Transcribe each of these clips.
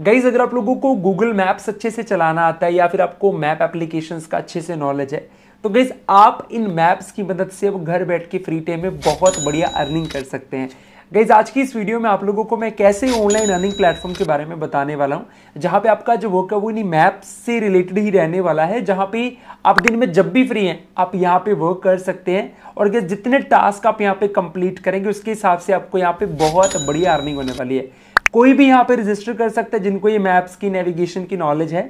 guys अगर आप लोगों को गूगल मैप्स अच्छे से चलाना आता है या फिर आपको मैप एप्लीकेशन का अच्छे से नॉलेज है तो गाइज आप इन मैप्स की मदद से अब घर बैठ के फ्री टाइम में बहुत बढ़िया अर्निंग कर सकते हैं गईज आज की इस वीडियो में आप लोगों को मैं कैसे ऑनलाइन अर्निंग प्लेटफॉर्म के बारे में बताने वाला हूँ जहाँ पे आपका जो वर्क है वो इन्हीं मैप से रिलेटेड ही रहने वाला है जहाँ पे आप दिन में जब भी फ्री हैं आप यहाँ पे वर्क कर सकते हैं और गैस जितने टास्क आप यहाँ पे कंप्लीट करेंगे उसके हिसाब से आपको यहाँ पे बहुत बढ़िया अर्निंग होने वाली है कोई भी यहाँ पे रजिस्टर कर सकता है जिनको ये मैप्स की नेविगेशन की नॉलेज है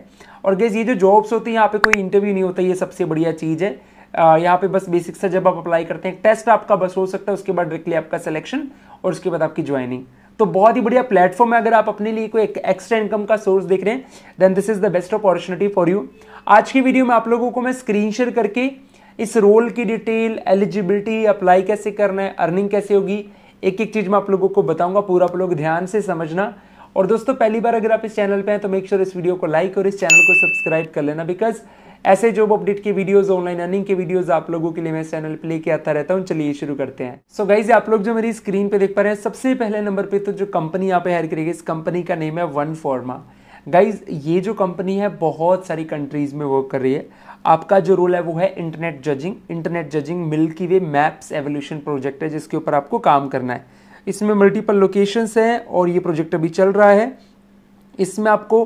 और गैस ये जो जॉब्स होती हैं यहाँ पे कोई इंटरव्यू नहीं होता ये सबसे बढ़िया चीज़ है यहाँ पे बस बेसिक सा जब आप अप्लाई करते हैं टेस्ट आपका बस हो सकता है उसके बाद डायरेक्टली आपका सिलेक्शन और उसके बाद आपकी ज्वाइनिंग तो बहुत ही बढ़िया प्लेटफॉर्म है अगर आप अपने लिए कोई एक एक्स्ट्रा इनकम का सोर्स देख रहे हैं then this is the best opportunity for you आज की वीडियो में आप लोगों को मैं स्क्रीन शेयर करके इस रोल की डिटेल एलिजिबिलिटी अप्लाई कैसे करना है अर्निंग कैसे होगी एक एक चीज़ मैं आप लोगों को बताऊंगा पूरा आप लोग ध्यान से समझना और दोस्तों पहली बार अगर आप इस चैनल पे हैं तो मेक श्योर sure इस वीडियो को लाइक और इस चैनल को सब्सक्राइब कर लेना बिकॉज ऐसे जॉब अपडेट के वीडियोस ऑनलाइन अर्निंग के वीडियोस आप लोगों के लिए मैं चैनल पे लेके आता रहता हूँ चलिए शुरू करते हैं सो so गाइज आप लोग जो मेरी स्क्रीन पे देख पा रहे हैं सबसे पहले नंबर पे तो जो कंपनी यहाँ पे हायर करेगी इस कंपनी का नेम है वन फॉर्मा गाइज ये जो कंपनी है बहुत सारी कंट्रीज में वर्क कर रही है आपका जो रोल है वो है internet judging internet judging Milky Way maps evolution project है जिसके ऊपर आपको काम करना है इसमें मल्टीपल लोकेशंस हैं और ये प्रोजेक्ट अभी चल रहा है इसमें आपको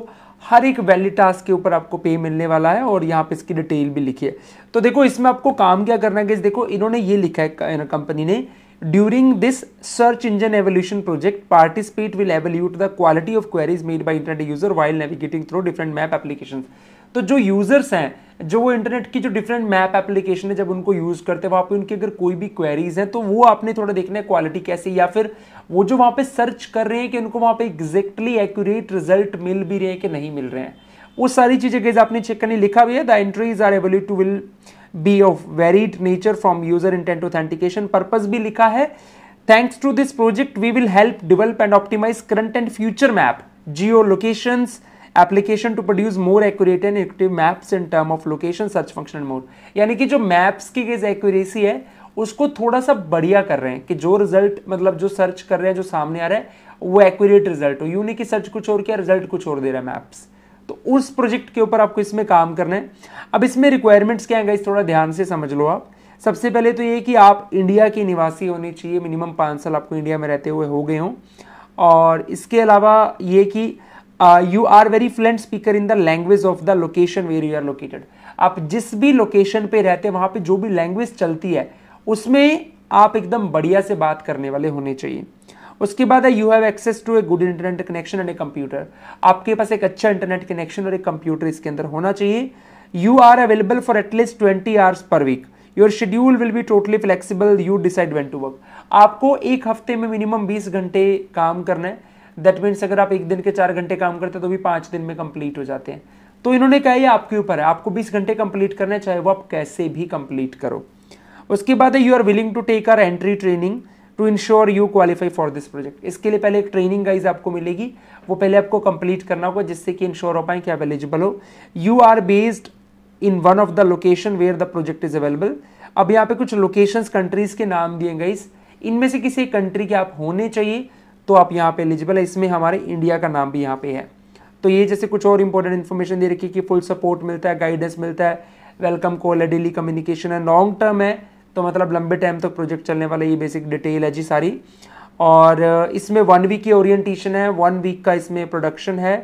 हर एक वैलिड टास्क के ऊपर आपको पे मिलने वाला है और यहाँ पे इसकी डिटेल भी लिखी है तो देखो इसमें आपको काम क्या करना है देखो इन्होंने ये लिखा है कंपनी ने during this search engine evolution project participate will evolute the quality of queries made by internet user while navigating through different map application तो जो यूज़र्स हैं जो वो इंटरनेट की जो डिफरेंट मैप एप्लीकेशन है जब उनको यूज़ करते हैं वहां पे उनकी अगर कोई भी क्वेरीज हैं तो वो आपने थोड़ा देखना है क्वालिटी कैसी या फिर वो जो वहां पे सर्च कर रहे हैं कि उनको वहां पे एग्जैक्टली एक्यूरेट रिजल्ट मिल भी रहे हैं कि नहीं मिल रहे हैं वो सारी चीज़ें गैज आपने चेक करनी लिखा भी है the entries are able to will be of varied nature from user intent authentication purpose भी लिखा है thanks to this project we will help develop and optimize current and future map geo locations application to produce more accurate and effective maps in term of location search function mode यानी कि जो maps की accuracy है उसको थोड़ा सा बढ़िया कर रहे हैं कि जो रिजल्ट मतलब जो सर्च कर रहे हैं जो सामने आ रहा है वो एक्यूरेट रिजल्ट हो कि सर्च कुछ और क्या रिजल्ट कुछ और दे रहा है मैप्स तो उस प्रोजेक्ट के ऊपर आपको इसमें काम करना है अब इसमें रिक्वायरमेंट्स क्या है थोड़ा ध्यान से समझ लो आप सबसे पहले तो ये कि आप इंडिया के निवासी होने चाहिए मिनिमम पाँच साल आपको इंडिया में रहते हुए हो गए हों और इसके अलावा ये कि you are very fluent speaker in the language of the location where you are located आप जिस भी लोकेशन पे रहते हैं वहां पे जो भी लैंग्वेज चलती है उसमें आप एकदम बढ़िया से बात करने वाले होने चाहिए उसके बाद है you have access to a good internet connection and a computer आपके पास एक अच्छा इंटरनेट कनेक्शन और एक कंप्यूटर इसके अंदर होना चाहिए you are available for at least twenty hours per week your schedule will be totally flexible you decide when to work आपको एक हफ्ते में मिनिमम बीस घंटे काम करना है दैट मीन्स अगर आप एक दिन के चार घंटे काम करते हैं तो भी पाँच दिन में कंप्लीट हो जाते हैं तो इन्होंने कहा ये आपके ऊपर है आपको बीस घंटे कंप्लीट करना चाहे वो आप कैसे भी कंप्लीट करो उसके बाद you are willing to take our entry training to ensure you qualify for this project इसके लिए पहले एक ट्रेनिंग गाइज आपको मिलेगी वो पहले आपको कंप्लीट करना होगा जिससे कि इंश्योर हो पाए कि आप एलिजिबल हो you are based in one of the location where the project is available अब यहाँ पे कुछ लोकेशंस कंट्रीज के नाम दिए गाइज इनमें से किसी कंट्री के आप होने चाहिए तो आप यहाँ पे एलिजिबल है इसमें हमारे इंडिया का नाम भी यहाँ पे है तो ये जैसे कुछ और इंपॉर्टेंट इन्फॉर्मेशन दे रखी है कि फुल सपोर्ट मिलता है गाइडेंस मिलता है वेलकम कॉल है डेली कम्युनिकेशन है लॉन्ग टर्म है तो मतलब लंबे टाइम तक तो प्रोजेक्ट चलने वाला ये बेसिक डिटेल है जी सारी और इसमें वन वीक की ओरिएंटेशन है वन वीक का इसमें प्रोडक्शन है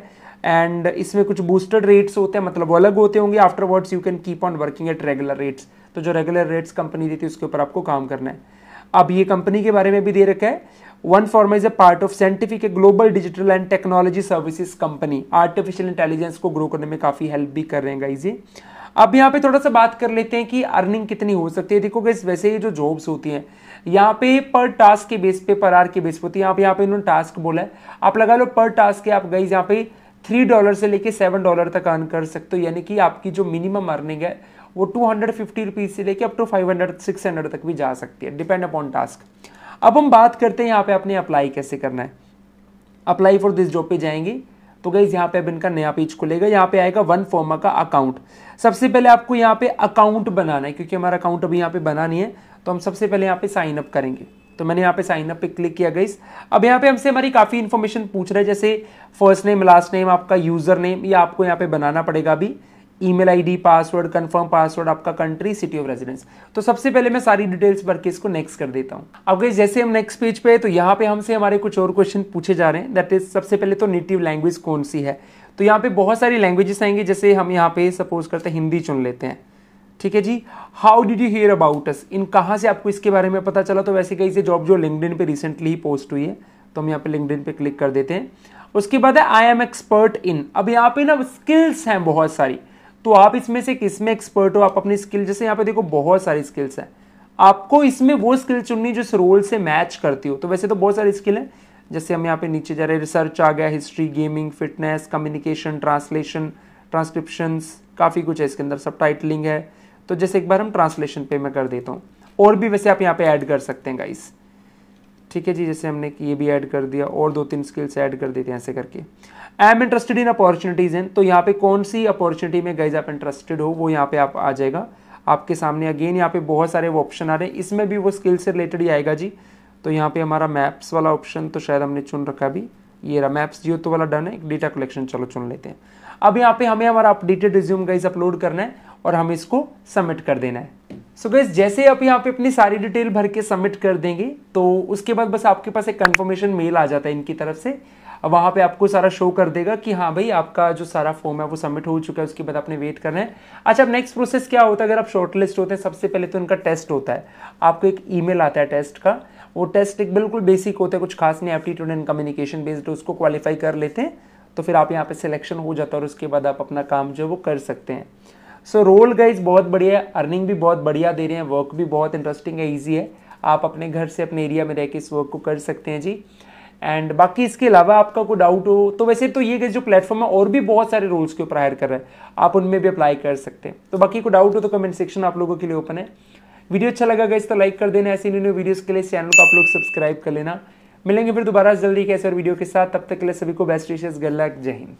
एंड इसमें कुछ बूस्टेड रेट्स होते हैं मतलब अलग होते होंगे words you can keep on working at regular rates तो जो रेगुलर रेट्स कंपनी देती है उसके ऊपर आपको काम करना है अब ये कंपनी के बारे में भी दे रखा है one form is a part of scientific global digital and technology services company artificial intelligence को ग्रो करने में काफ़ी हेल्प भी कर रहे हैं guys ये अब यहाँ पे थोड़ा सा बात कर लेते हैं कि अर्निंग कितनी हो सकती है देखो गैस वैसे ये जो जॉब्स होती हैं यहाँ पे पर टास्क के बेस पे पर आर के बेस पे होती है यहाँ पे यहाँ पे इन्होंने टास्क बोला है आप लगा लो पर टास्क के आप गई यहाँ पे थ्री डॉलर से लेके सेवन डॉलर तक अर्न कर सकते हो यानी कि आपकी जो मिनिमम अर्निंग है वो टू हंड्रेड फिफ्टी रुपीज़ से लेके up to five hundred six hundred तक भी जा सकती है डिपेंड अपॉन टास्क अब हम बात करते हैं यहाँ पे आपने अप्लाई कैसे करना है अप्लाई फॉर दिस जॉब पे जाएंगे तो गाइज यहाँ पे अब इनका नया पेज खुलेगा यहाँ पे आएगा वन फॉर्मा का अकाउंट सबसे पहले आपको यहाँ पे अकाउंट बनाना है क्योंकि हमारा अकाउंट अभी यहाँ पे बना नहीं है तो हम सबसे पहले यहाँ पे साइन अप करेंगे तो मैंने यहाँ पे साइन अप पे क्लिक किया गाइस अब यहाँ पे हमसे हमारी काफ़ी इन्फॉर्मेशन पूछ रहा है जैसे फर्स्ट नेम लास्ट नेम आपका यूजर नेम ये आपको यहाँ पे बनाना पड़ेगा अभी email ID password confirm password आपका कंट्री सिटी ऑफ रेजिडेंस तो सबसे पहले मैं सारी डिटेल्स भर के इसको नेक्स्ट कर देता हूँ अब गई जैसे हम नेक्स्ट पेज पे तो यहाँ पे हमसे हमारे कुछ और क्वेश्चन पूछे जा रहे हैं दैट इज सबसे पहले तो नेटिव लैंग्वेज कौन सी है तो यहाँ पे बहुत सारी लैंग्वेजेस आएंगे जैसे हम यहाँ पे सपोज करते हैं हिंदी चुन लेते हैं ठीक है जी how did you hear about us इन कहाँ से आपको इसके बारे में पता चला तो वैसे कहीं से जॉब जो इन पे रिसेंटली ही पोस्ट हुई है तो हम यहाँ पे इन पे क्लिक कर देते हैं उसके बाद है आई एम एक्सपर्ट इन अब यहाँ पे ना स्किल्स हैं बहुत सारी तो आप इसमें से किस में एक्सपर्ट हो आप अपनी स्किल जैसे यहाँ पे देखो बहुत सारी स्किल्स हैं आपको इसमें वो स्किल चुननी जो इस रोल से मैच करती हो तो वैसे तो बहुत सारी स्किल है जैसे हम यहाँ पे नीचे जा रहे हैं रिसर्च आ गया history gaming fitness communication translation transcriptions काफ़ी कुछ है इसके अंदर सब टाइटलिंग है तो जैसे एक बार हम ट्रांसलेशन पे मैं कर देता हूँ और भी वैसे आप यहाँ पे ऐड कर सकते हैं गाइस ठीक है जी जैसे हमने ये भी ऐड कर दिया और दो तीन स्किल्स ऐड कर देते हैं ऐसे करके I am interested in opportunities in तो यहाँ पे कौन सी अपॉर्चुनिटी में गाइज आप इंटरेस्टेड हो वो यहाँ पे आप आ जाएगा आपके सामने अगेन यहाँ पे बहुत सारे वो ऑप्शन आ रहे हैं इसमें भी वो स्किल से रिलेटेड ही आएगा जी तो यहाँ पे हमारा मैप्स वाला ऑप्शन तो शायद हमने चुन रखा भी ये रहा मैप्स जियो तो वाला डन है डेटा कलेक्शन चलो चुन लेते हैं अब यहाँ पे हमें हमारा अपडेटेड रिज्यूम गाइज अपलोड करना है और हमें इसको सबमिट कर देना है सो गैस जैसे आप यहाँ पे अपनी सारी डिटेल भर के सबमिट कर देंगे तो उसके बाद बस आपके पास एक कंफर्मेशन मेल आ जाता है इनकी तरफ से वहाँ पे आपको सारा शो कर देगा कि हाँ भाई आपका जो सारा फॉर्म है वो सबमिट हो चुका है उसके बाद आपने वेट करना है अच्छा अब नेक्स्ट प्रोसेस क्या होता है अगर आप शॉर्टलिस्ट होते हैं सबसे पहले तो उनका टेस्ट होता है आपको एक ईमेल आता है टेस्ट का वो टेस्ट एक बिल्कुल बेसिक होता है कुछ खास नहीं एप्टीट्यूड एंड कम्युनिकेशन बेस्ड उसको क्वालिफाई कर लेते हैं तो फिर आप यहाँ पे सिलेक्शन हो जाता है और उसके बाद आप अपना काम जो है वो कर सकते हैं सो रोल गाइज बहुत बढ़िया है अर्निंग भी बहुत बढ़िया दे रहे हैं वर्क भी बहुत इंटरेस्टिंग है ईजी है आप अपने घर से अपने एरिया में रह के इस वर्क को कर सकते हैं जी एंड बाकी इसके अलावा आपका कोई डाउट हो तो वैसे तो ये जो प्लेटफॉर्म है और भी बहुत सारे रोल्स के ऊपर हायर कर रहे हैं आप उनमें भी अप्लाई कर सकते हैं तो बाकी कोई डाउट हो तो कमेंट सेक्शन आप लोगों के लिए ओपन है वीडियो अच्छा लगा गया तो लाइक कर देना ऐसी न्यू न्यू वीडियोज़ के लिए चैनल को आप लोग सब्सक्राइब कर लेना मिलेंगे फिर दोबारा जल्दी कैसे और वीडियो के साथ तब तक के लिए सभी को बेस्ट विशेष गल जय हिंद